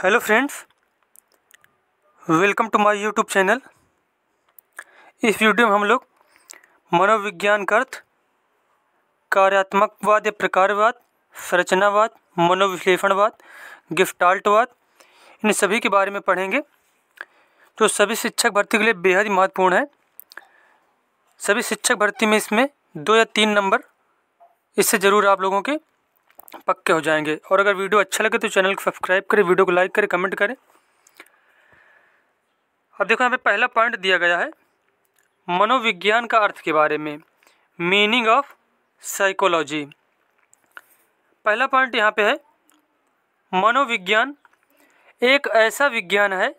hello friends welcome to my YouTube channel इस video में हम लोग मनोविज्ञान का अर्थ कार्यात्मकवाद या प्रकारवाद संरचनावाद मनोविश्लेषणवाद गिफ्टाल्टवाद इन सभी के बारे में पढ़ेंगे जो सभी शिक्षक भर्ती के लिए बेहद ही महत्वपूर्ण है सभी शिक्षक भर्ती में इसमें दो या तीन नंबर इससे ज़रूर आप लोगों के पक्के हो जाएंगे और अगर वीडियो अच्छा लगे तो चैनल को सब्सक्राइब करें वीडियो को लाइक करें कमेंट करें अब देखो यहाँ पे पहला पॉइंट दिया गया है मनोविज्ञान का अर्थ के बारे में मीनिंग ऑफ साइकोलॉजी पहला पॉइंट यहाँ पे है मनोविज्ञान एक ऐसा विज्ञान है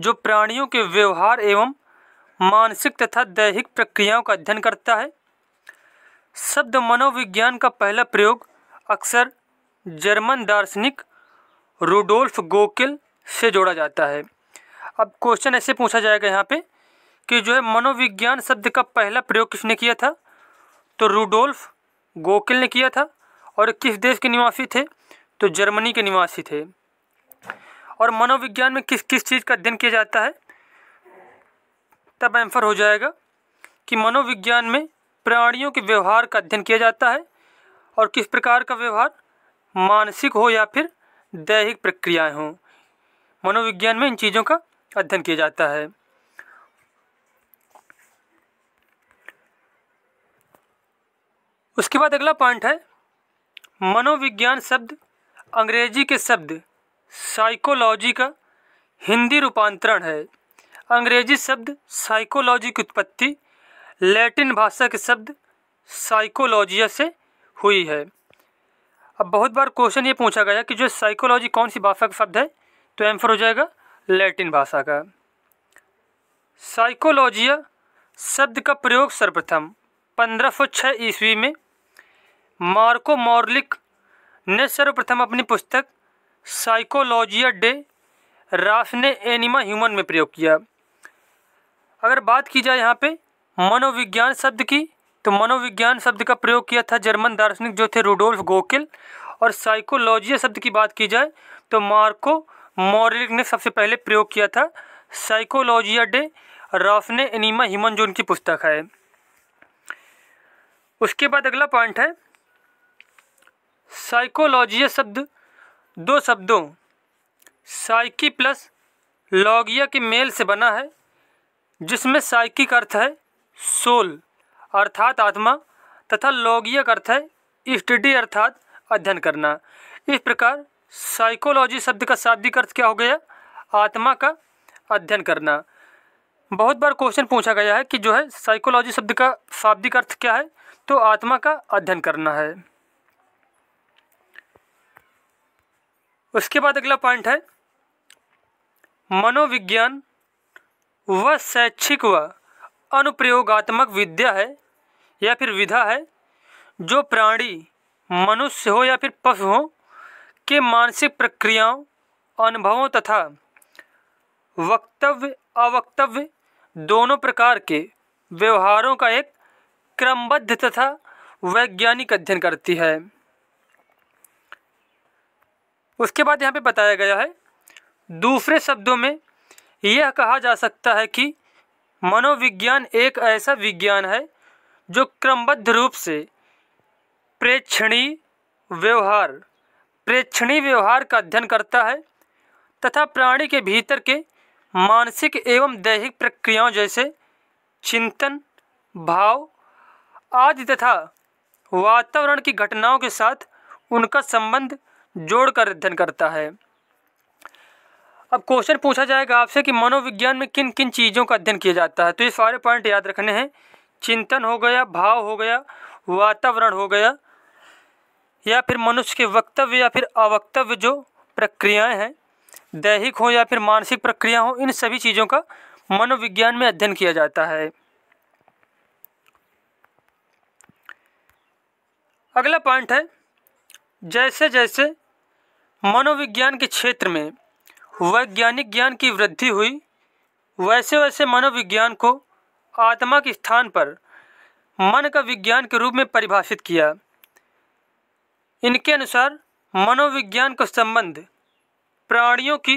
जो प्राणियों के व्यवहार एवं मानसिक तथा दैहिक प्रक्रियाओं का अध्ययन करता है शब्द मनोविज्ञान का पहला प्रयोग अक्सर जर्मन दार्शनिक रूडोल्फ गोकिल से जोड़ा जाता है अब क्वेश्चन ऐसे पूछा जाएगा यहाँ पे कि जो है मनोविज्ञान शब्द का पहला प्रयोग किसने किया था तो रूडोल्फ गोकिल ने किया था और किस देश के निवासी थे तो जर्मनी के निवासी थे और मनोविज्ञान में किस किस चीज़ का अध्ययन किया जाता है तब एम्फर हो जाएगा कि मनोविज्ञान में प्राणियों के व्यवहार का अध्ययन किया जाता है और किस प्रकार का व्यवहार मानसिक हो या फिर दैहिक प्रक्रियाएं हों मनोविज्ञान में इन चीज़ों का अध्ययन किया जाता है उसके बाद अगला पॉइंट है मनोविज्ञान शब्द अंग्रेजी के शब्द साइकोलॉजी का हिंदी रूपांतरण है अंग्रेजी शब्द साइकोलॉजी की उत्पत्ति लैटिन भाषा के शब्द साइकोलॉजिया से हुई है अब बहुत बार क्वेश्चन ये पूछा गया कि जो साइकोलॉजी कौन सी भाषा का शब्द है तो एम्फर हो जाएगा लैटिन भाषा का साइकोलॉजिया शब्द का प्रयोग सर्वप्रथम 1506 ईस्वी में मार्को मॉर्लिक ने सर्वप्रथम अपनी पुस्तक साइकोलॉजिया डे राफ ने एनिमा ह्यूमन में प्रयोग किया अगर बात की जाए यहाँ पे मनोविज्ञान शब्द की तो मनोविज्ञान शब्द का प्रयोग किया था जर्मन दार्शनिक जो थे रूडोल्फ गोकिल और साइकोलॉजी शब्द की बात की जाए तो मार्को मॉरिक ने सबसे पहले प्रयोग किया था साइकोलॉजिया डे राफने एनीमा ह्यूमन जो उनकी पुस्तक है उसके बाद अगला पॉइंट है साइकोलॉजिया शब्द दो शब्दों साइकी प्लस लॉगिया के मेल से बना है जिसमें साइकी का अर्थ है सोल अर्थात आत्मा तथा लोगीय अर्थ है स्टडी अर्थात अध्ययन करना इस प्रकार साइकोलॉजी शब्द का शाब्दिक अर्थ क्या हो गया आत्मा का अध्ययन करना बहुत बार क्वेश्चन पूछा गया है कि जो है साइकोलॉजी शब्द का शाब्दिक अर्थ क्या है तो आत्मा का अध्ययन करना है उसके बाद अगला पॉइंट है मनोविज्ञान व शैक्षिक व अनुप्रयोगात्मक विद्या है या फिर विधा है जो प्राणी मनुष्य हो या फिर पशु हो के मानसिक प्रक्रियाओं अनुभवों तथा वक्तव्य अवक्तव्य दोनों प्रकार के व्यवहारों का एक क्रमबद्ध तथा वैज्ञानिक अध्ययन करती है उसके बाद यहाँ पे बताया गया है दूसरे शब्दों में यह कहा जा सकता है कि मनोविज्ञान एक ऐसा विज्ञान है जो क्रमबद्ध रूप से प्रेक्षणीय व्यवहार प्रेक्षणीय व्यवहार का अध्ययन करता है तथा प्राणी के भीतर के मानसिक एवं दैहिक प्रक्रियाओं जैसे चिंतन भाव आदि तथा वातावरण की घटनाओं के साथ उनका संबंध जोड़कर अध्ययन करता है अब क्वेश्चन पूछा जाएगा आपसे कि मनोविज्ञान में किन किन चीज़ों का अध्ययन किया जाता है तो ये सारे पॉइंट याद रखने हैं चिंतन हो गया भाव हो गया वातावरण हो गया या फिर मनुष्य के वक्तव्य या फिर अवक्तव्य जो प्रक्रियाएं हैं दैहिक हो या फिर मानसिक प्रक्रिया हो इन सभी चीज़ों का मनोविज्ञान में अध्ययन किया जाता है अगला पॉइंट है जैसे जैसे मनोविज्ञान के क्षेत्र में वैज्ञानिक ज्ञान की वृद्धि हुई वैसे वैसे मनोविज्ञान को आत्मा के स्थान पर मन का विज्ञान के रूप में परिभाषित किया इनके अनुसार मनोविज्ञान का संबंध प्राणियों की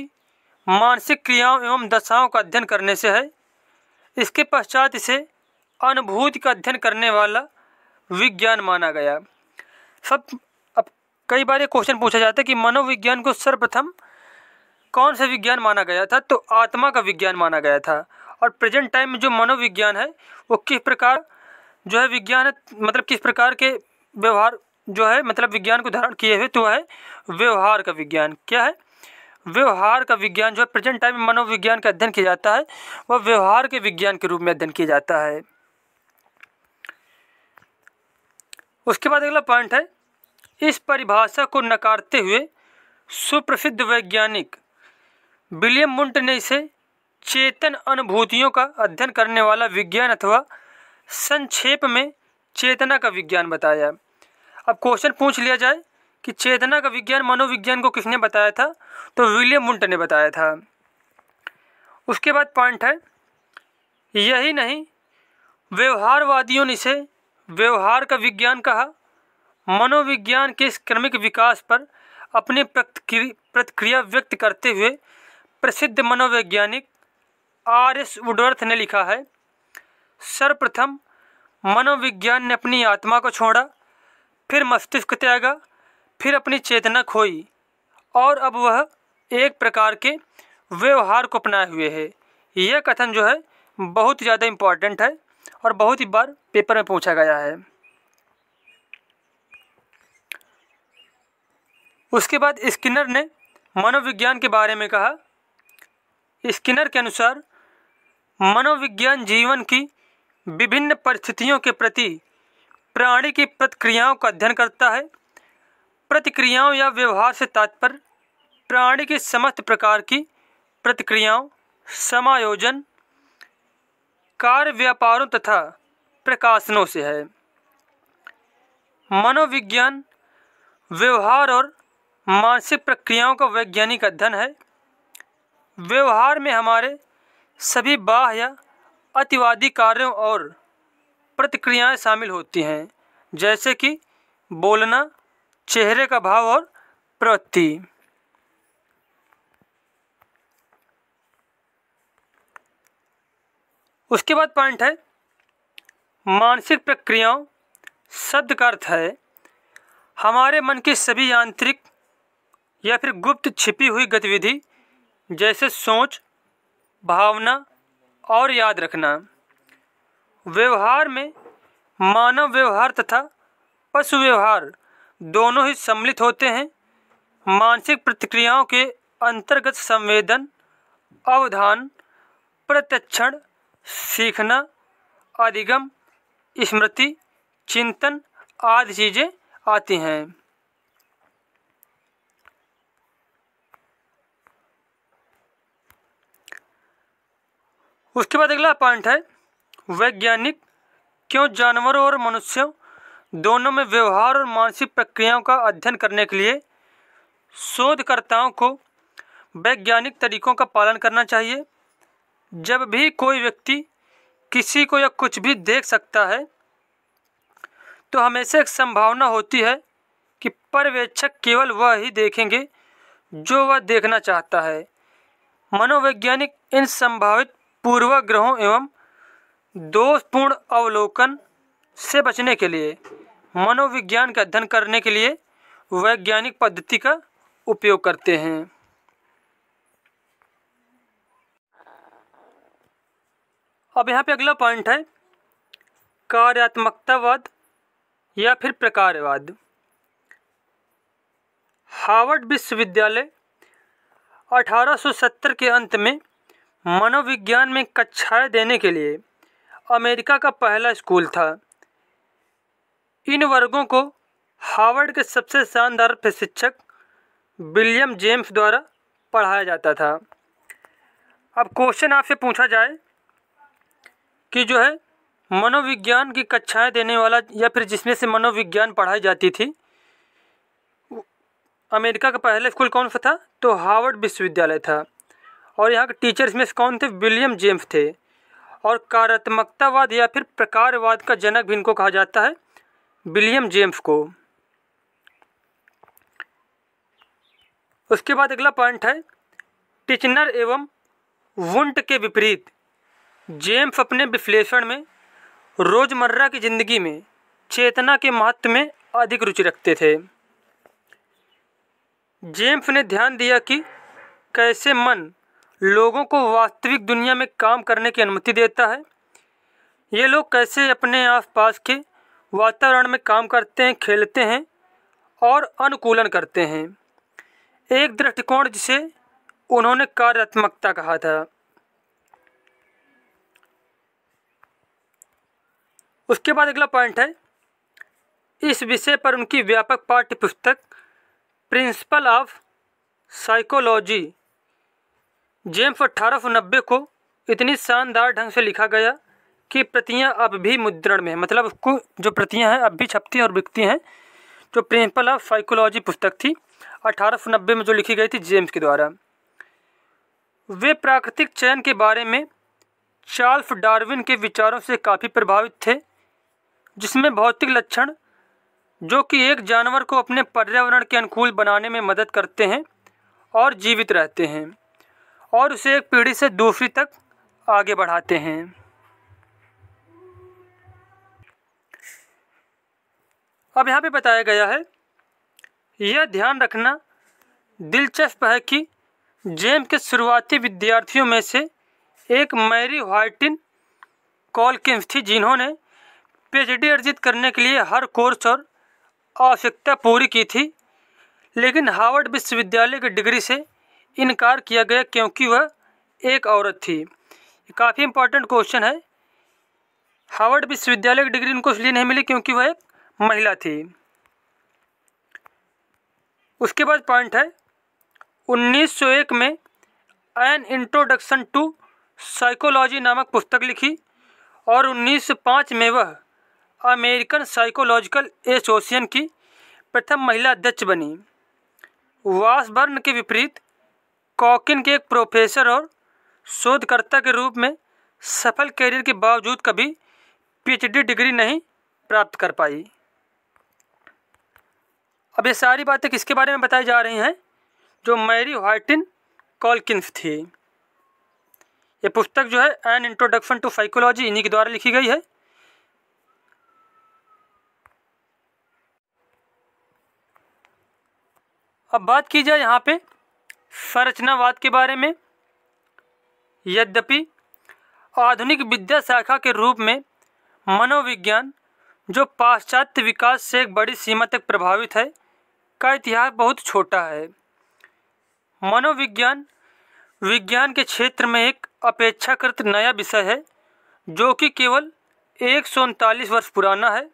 मानसिक क्रियाओं एवं दशाओं का अध्ययन करने से है इसके पश्चात इसे अनुभूति का अध्ययन करने वाला विज्ञान माना गया सब अब कई बार ये क्वेश्चन पूछा जाता है कि मनोविज्ञान को सर्वप्रथम कौन सा विज्ञान माना गया था तो आत्मा का विज्ञान माना गया था और प्रेजेंट टाइम में जो मनोविज्ञान है वो किस प्रकार जो है विज्ञान है मतलब किस प्रकार के व्यवहार जो है मतलब विज्ञान को धारण किए हुए तो है व्यवहार का विज्ञान क्या है व्यवहार का विज्ञान जो है प्रेजेंट टाइम में मनोविज्ञान का अध्ययन किया जाता है वह व्यवहार के विज्ञान के रूप में अध्ययन किया जाता है उसके बाद अगला पॉइंट है इस परिभाषा को नकारते हुए सुप्रसिद्ध वैज्ञानिक विलियम मुंट ने इसे चेतन अनुभूतियों का अध्ययन करने वाला विज्ञान अथवा संक्षेप में चेतना का विज्ञान बताया अब क्वेश्चन पूछ लिया जाए कि चेतना का विज्ञान मनोविज्ञान को किसने बताया था तो विलियम मुंट ने बताया था उसके बाद पॉइंट है यही नहीं व्यवहारवादियों ने इसे व्यवहार का विज्ञान कहा मनोविज्ञान के इस क्रमिक विकास पर अपनी प्रतिक्रिया व्यक्त करते हुए प्रसिद्ध मनोवैज्ञानिक आर एस वुडवर्थ ने लिखा है सर्वप्रथम मनोविज्ञान ने अपनी आत्मा को छोड़ा फिर मस्तिष्क त्यागा फिर अपनी चेतना खोई और अब वह एक प्रकार के व्यवहार को अपनाए हुए है यह कथन जो है बहुत ज़्यादा इम्पॉर्टेंट है और बहुत ही बार पेपर में पूछा गया है उसके बाद स्किनर ने मनोविज्ञान के बारे में कहा स्किनर के अनुसार मनोविज्ञान जीवन की विभिन्न परिस्थितियों के प्रति प्राणी की प्रतिक्रियाओं का अध्ययन करता है प्रतिक्रियाओं या व्यवहार से तात्पर्य प्राणी की समस्त प्रकार की प्रतिक्रियाओं समायोजन कार्य व्यापारों तथा प्रकाशनों से है मनोविज्ञान व्यवहार और मानसिक प्रक्रियाओं का वैज्ञानिक अध्ययन है व्यवहार में हमारे सभी बाह या अतिवादी कार्यों और प्रतिक्रियाएं शामिल होती हैं जैसे कि बोलना चेहरे का भाव और प्रवृत्ति उसके बाद पॉइंट है मानसिक प्रक्रियाओं शब्द का अर्थ है हमारे मन की सभी यांत्रिक या फिर गुप्त छिपी हुई गतिविधि जैसे सोच भावना और याद रखना व्यवहार में मानव व्यवहार तथा पशु व्यवहार दोनों ही सम्मिलित होते हैं मानसिक प्रतिक्रियाओं के अंतर्गत संवेदन अवधान प्रत्यक्षण सीखना अधिगम स्मृति चिंतन आदि चीज़ें आती हैं उसके बाद अगला पॉइंट है वैज्ञानिक क्यों जानवरों और मनुष्यों दोनों में व्यवहार और मानसिक प्रक्रियाओं का अध्ययन करने के लिए शोधकर्ताओं को वैज्ञानिक तरीकों का पालन करना चाहिए जब भी कोई व्यक्ति किसी को या कुछ भी देख सकता है तो हमेशा एक संभावना होती है कि पर्यवेक्षक केवल वह ही देखेंगे जो वह देखना चाहता है मनोवैज्ञानिक इन संभावित पूर्वाग्रहों एवं दोषपूर्ण अवलोकन से बचने के लिए मनोविज्ञान का अध्ययन करने के लिए वैज्ञानिक पद्धति का उपयोग करते हैं अब यहाँ पे अगला पॉइंट है कार्यात्मकतावाद या फिर प्रकारवाद हार्वर्ड विश्वविद्यालय 1870 के अंत में मनोविज्ञान में कक्षाएं देने के लिए अमेरिका का पहला स्कूल था इन वर्गों को हार्वर्ड के सबसे शानदार प्रशिक्षक विलियम जेम्स द्वारा पढ़ाया जाता था अब क्वेश्चन आपसे पूछा जाए कि जो है मनोविज्ञान की कक्षाएं देने वाला या फिर जिसमें से मनोविज्ञान पढ़ाई जाती थी अमेरिका का पहला स्कूल कौन सा था तो हार्वर्ड विश्वविद्यालय था और यहाँ के टीचर्स में कौन थे विलियम जेम्स थे और कारात्मकतावाद या फिर प्रकारवाद का जनक भी इनको कहा जाता है विलियम जेम्स को उसके बाद अगला पॉइंट है टिचनर एवं वुंट के विपरीत जेम्स अपने विश्लेषण में रोज़मर्रा की ज़िंदगी में चेतना के महत्व में अधिक रुचि रखते थे जेम्स ने ध्यान दिया कि कैसे मन लोगों को वास्तविक दुनिया में काम करने की अनुमति देता है ये लोग कैसे अपने आसपास के वातावरण में काम करते हैं खेलते हैं और अनुकूलन करते हैं एक दृष्टिकोण जिसे उन्होंने कार्यात्मकता कहा था उसके बाद अगला पॉइंट है इस विषय पर उनकी व्यापक पाठ्य पुस्तक प्रिंसिपल ऑफ साइकोलॉजी जेम्स अट्ठारह को इतनी शानदार ढंग से लिखा गया कि प्रतियां अब भी मुद्रण में मतलब उसको जो प्रतियां हैं अब भी छपती हैं और बिकती हैं जो प्रिंसिपल ऑफ साइकोलॉजी पुस्तक थी अठारह में जो लिखी गई थी जेम्स के द्वारा वे प्राकृतिक चयन के बारे में चार्ल्स डार्विन के विचारों से काफ़ी प्रभावित थे जिसमें भौतिक लक्षण जो कि एक जानवर को अपने पर्यावरण के अनुकूल बनाने में मदद करते हैं और जीवित रहते हैं और उसे एक पीढ़ी से दूसरी तक आगे बढ़ाते हैं अब यहाँ पे बताया गया है यह ध्यान रखना दिलचस्प है कि जेम के शुरुआती विद्यार्थियों में से एक मैरी कॉल कॉलकिंस थी जिन्होंने पीएचडी अर्जित करने के लिए हर कोर्स और आवश्यकता पूरी की थी लेकिन हार्वर्ड विश्वविद्यालय की डिग्री से इनकार किया गया क्योंकि वह एक औरत थी काफ़ी इंपॉर्टेंट क्वेश्चन है हार्वर्ड विश्वविद्यालय की डिग्री उनको इसलिए नहीं मिली क्योंकि वह एक महिला थी उसके बाद पॉइंट है 1901 में एन इंट्रोडक्शन टू साइकोलॉजी नामक पुस्तक लिखी और 1905 में वह अमेरिकन साइकोलॉजिकल एसोसिएशन की प्रथम महिला अध्यक्ष बनी वासबर्न के विपरीत कॉकिन के एक प्रोफेसर और शोधकर्ता के रूप में सफल कैरियर के बावजूद कभी पीएचडी डिग्री नहीं प्राप्त कर पाई अब ये सारी बातें किसके बारे में बताई जा रही हैं जो मैरी वाइटिन कॉलकिन थी ये पुस्तक जो है एन इंट्रोडक्शन टू साइकोलॉजी इन्हीं के द्वारा लिखी गई है अब बात की जाए यहाँ पे संरचनावाद के बारे में यद्यपि आधुनिक विद्या शाखा के रूप में मनोविज्ञान जो पाश्चात्य विकास से एक बड़ी सीमा तक प्रभावित है का इतिहास बहुत छोटा है मनोविज्ञान विज्ञान के क्षेत्र में एक अपेक्षाकृत नया विषय है जो कि केवल एक वर्ष पुराना है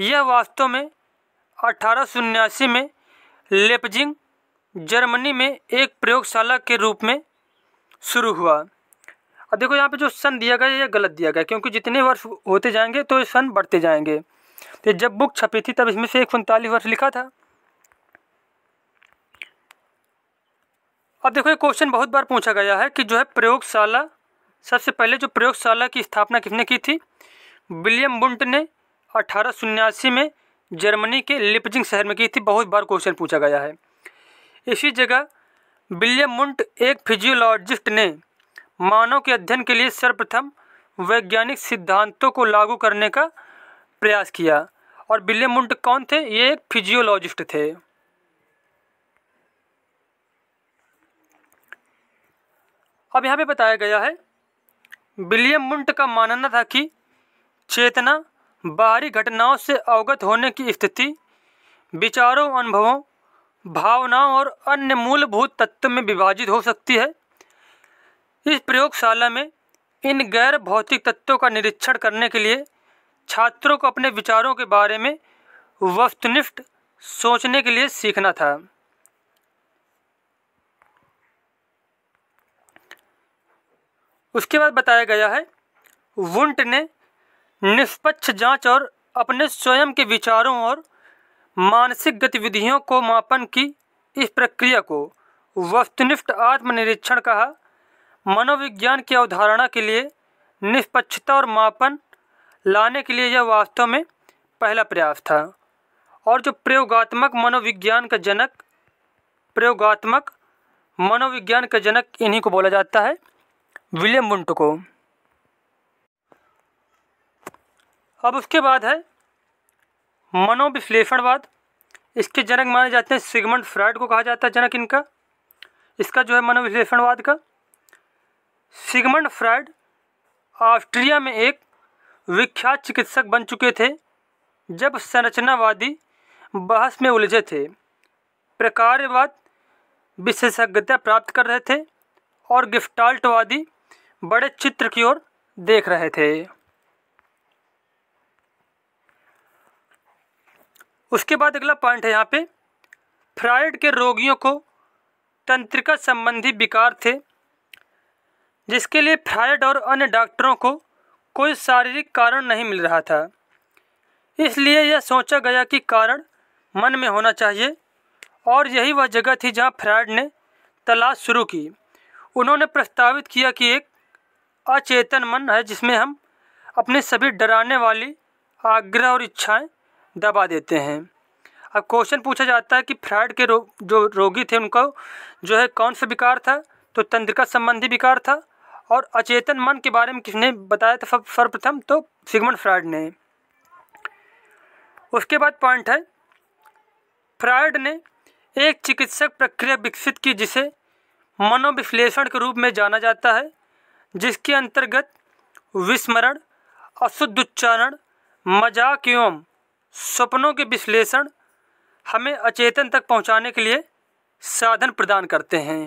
यह वास्तव में अठारह में लेपजिंग जर्मनी में एक प्रयोगशाला के रूप में शुरू हुआ अब देखो यहाँ पे जो सन दिया गया ये गलत दिया गया क्योंकि जितने वर्ष होते जाएंगे तो ये सन बढ़ते जाएंगे तो जब बुक छपी थी तब इसमें से एक उनतालीस वर्ष लिखा था अब देखो ये क्वेश्चन बहुत बार पूछा गया है कि जो है प्रयोगशाला सबसे पहले जो प्रयोगशाला की स्थापना किसने की थी विलियम बुंट ने अठारह में जर्मनी के लिपजिंग शहर में की थी बहुत बार क्वेश्चन पूछा गया है इसी जगह विलियम मुंट एक फिजियोलॉजिस्ट ने मानव के अध्ययन के लिए सर्वप्रथम वैज्ञानिक सिद्धांतों को लागू करने का प्रयास किया और विलियम मुंट कौन थे ये एक फिजियोलॉजिस्ट थे अब यहाँ पे बताया गया है विलियम मुंट का मानना था कि चेतना बाहरी घटनाओं से अवगत होने की स्थिति विचारों अनुभवों भावनाओं और अन्य मूलभूत तत्व में विभाजित हो सकती है इस प्रयोगशाला में इन गैर भौतिक तत्वों का निरीक्षण करने के लिए छात्रों को अपने विचारों के बारे में वस्तुनिष्ठ सोचने के लिए सीखना था उसके बाद बताया गया है वुंट ने निष्पक्ष जांच और अपने स्वयं के विचारों और मानसिक गतिविधियों को मापन की इस प्रक्रिया को वस्तुनिष्ठ आत्मनिरीक्षण कहा मनोविज्ञान की अवधारणा के लिए निष्पक्षता और मापन लाने के लिए यह वास्तव में पहला प्रयास था और जो प्रयोगात्मक मनोविज्ञान का जनक प्रयोगात्मक मनोविज्ञान का जनक इन्हीं को बोला जाता है विलियम बुंट को अब उसके बाद है मनोविश्लेषणवाद इसके जनक माने जाते हैं सिगमंड फ्राइड को कहा जाता है जनक इनका इसका जो है मनोविश्लेषणवाद का सिगमंड फ्राइड ऑस्ट्रिया में एक विख्यात चिकित्सक बन चुके थे जब संरचनावादी बहस में उलझे थे प्रकारवाद विशेषज्ञता प्राप्त कर रहे थे और गिफ्टाल्टवादी बड़े चित्र की ओर देख रहे थे उसके बाद अगला पॉइंट है यहाँ पे फ्राइड के रोगियों को तंत्रिका संबंधी विकार थे जिसके लिए फ्रायड और अन्य डॉक्टरों को कोई शारीरिक कारण नहीं मिल रहा था इसलिए यह सोचा गया कि कारण मन में होना चाहिए और यही वह जगह थी जहाँ फ्राइड ने तलाश शुरू की उन्होंने प्रस्तावित किया कि एक अचेतन मन है जिसमें हम अपने सभी डराने वाली आग्रह और इच्छाएं दबा देते हैं अब क्वेश्चन पूछा जाता है कि फ्रायड के रो, जो रोगी थे उनको जो है कौन सा विकार था तो तंत्रिका संबंधी विकार था और अचेतन मन के बारे में किसने बताया था सर्वप्रथम तो सिगमन फ्रायड ने उसके बाद पॉइंट है फ्रायड ने एक चिकित्सक प्रक्रिया विकसित की जिसे मनोविश्लेषण के रूप में जाना जाता है जिसके अंतर्गत विस्मरण अशुद्ध उच्चारण मजाक एवं सपनों के विश्लेषण हमें अचेतन तक पहुंचाने के लिए साधन प्रदान करते हैं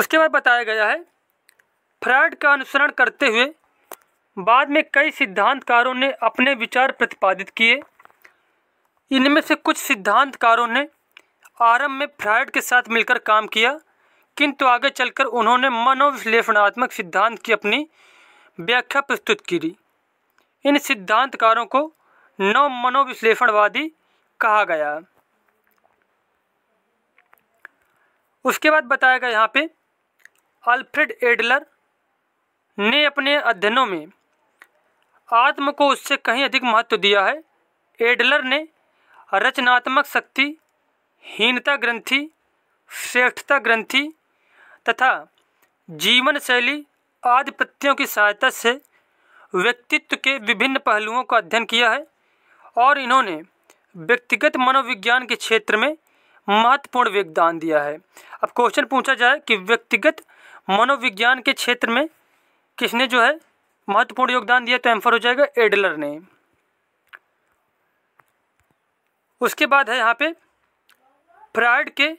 उसके बाद बताया गया है फ्रायड का अनुसरण करते हुए बाद में कई सिद्धांतकारों ने अपने विचार प्रतिपादित किए इनमें से कुछ सिद्धांतकारों ने आरंभ में फ्रायड के साथ मिलकर काम किया किंतु आगे चलकर उन्होंने मनोविश्लेषणात्मक सिद्धांत की अपनी व्याख्या प्रस्तुत की इन सिद्धांतकारों को नव मनोविश्लेषणवादी कहा गया उसके बाद बताया गया यहाँ पे अल्फ्रेड एडलर ने अपने अध्ययनों में आत्म को उससे कहीं अधिक महत्व दिया है एडलर ने रचनात्मक शक्ति हीनता ग्रंथि श्रेष्ठता ग्रंथि तथा जीवन शैली आदि प्रत्ययों की सहायता से व्यक्तित्व के विभिन्न पहलुओं का अध्ययन किया है और इन्होंने व्यक्तिगत मनोविज्ञान के क्षेत्र में महत्वपूर्ण योगदान दिया है अब क्वेश्चन पूछा जाए कि व्यक्तिगत मनोविज्ञान के क्षेत्र में किसने जो है महत्वपूर्ण योगदान दिया तो एम्फर हो जाएगा एडलर ने उसके बाद है यहाँ पे फ्रायड के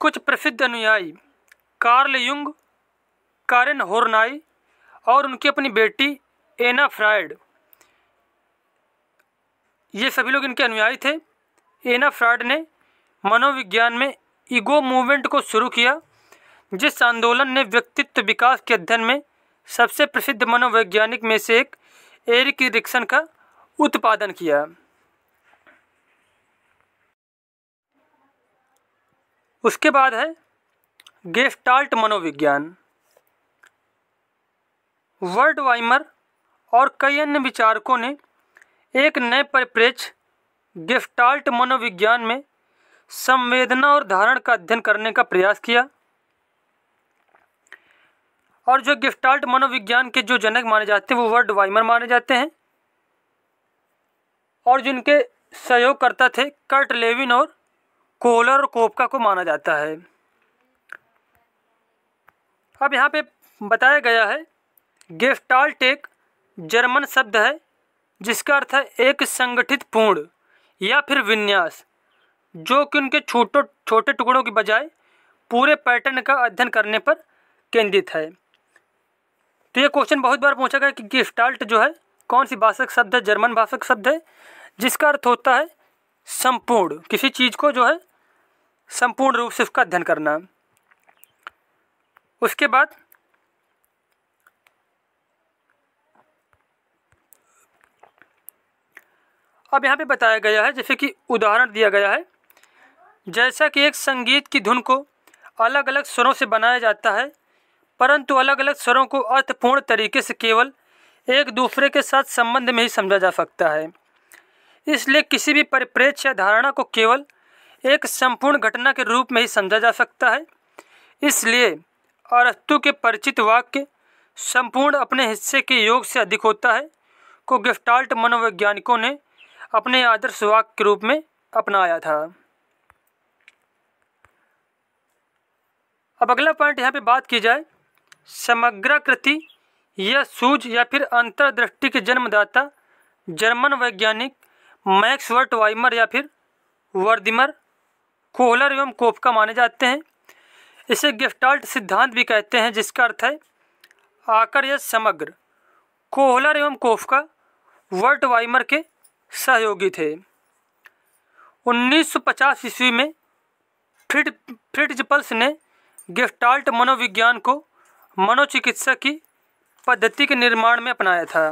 कुछ प्रसिद्ध अनुयायी कार्ल युंग कारन होरनाई और उनकी अपनी बेटी एना फ्राइड ये सभी लोग इनके अनुयायी थे एना फ्राइड ने मनोविज्ञान में ईगो मूवमेंट को शुरू किया जिस आंदोलन ने व्यक्तित्व विकास के अध्ययन में सबसे प्रसिद्ध मनोवैज्ञानिक में से एक एरिक रिक्सन का उत्पादन किया उसके बाद है गेस्टाल्ट मनोविज्ञान वर्ड वाइमर और कई अन्य विचारकों ने एक नए परिप्रेक्ष्य गिफ्टाल्ट मनोविज्ञान में संवेदना और धारण का अध्ययन करने का प्रयास किया और जो गिफ्टाल्ट मनोविज्ञान के जो जनक माने जाते हैं वो वर्ड वाइमर माने जाते हैं और जिनके सहयोगकर्ता थे कर्ट लेविन और कोलर और कोपका को माना जाता है अब यहाँ पे बताया गया है गेफ्टाल्ट एक जर्मन शब्द है जिसका अर्थ है एक संगठित पूर्ण या फिर विन्यास जो कि उनके छोटो छोटे टुकड़ों की बजाय पूरे पैटर्न का अध्ययन करने पर केंद्रित है तो ये क्वेश्चन बहुत बार पूछा गया कि गिफ्टाल्ट जो है कौन सी भाषक शब्द है जर्मन भाषक शब्द है जिसका अर्थ होता है संपूर्ण किसी चीज़ को जो है संपूर्ण रूप से उसका अध्ययन करना उसके बाद अब यहाँ पे बताया गया है जैसे कि उदाहरण दिया गया है जैसा कि एक संगीत की धुन को अलग अलग स्वरों से बनाया जाता है परंतु अलग अलग स्वरों को अर्थपूर्ण तरीके से केवल एक दूसरे के साथ संबंध में ही समझा जा सकता है इसलिए किसी भी परिप्रेक्ष्य या धारणा को केवल एक संपूर्ण घटना के रूप में ही समझा जा सकता है इसलिए अरस्तु के परिचित वाक्य संपूर्ण अपने हिस्से के योग से अधिक होता है को गिफ्टाल्ट मनोवैज्ञानिकों ने अपने आदर्श वाक्य के रूप में अपनाया था अब अगला पॉइंट यहाँ पे बात की जाए समग्राकृति या सूझ या फिर अंतर्दृष्टि के जन्मदाता जर्मन वैज्ञानिक मैक्स वर्ट वाइमर या फिर वर्दिमर कोहलर एवं कोफ का माने जाते हैं इसे गिफ्टाल्ट सिद्धांत भी कहते हैं जिसका अर्थ है आकर या समग्र कोहलर एवं का वर्ट वाइमर के सहयोगी थे 1950 ईस्वी में फ्रिड फ्रिट्जपल्स ने गिफ्टाल्ट मनोविज्ञान को मनोचिकित्सा की पद्धति के निर्माण में अपनाया था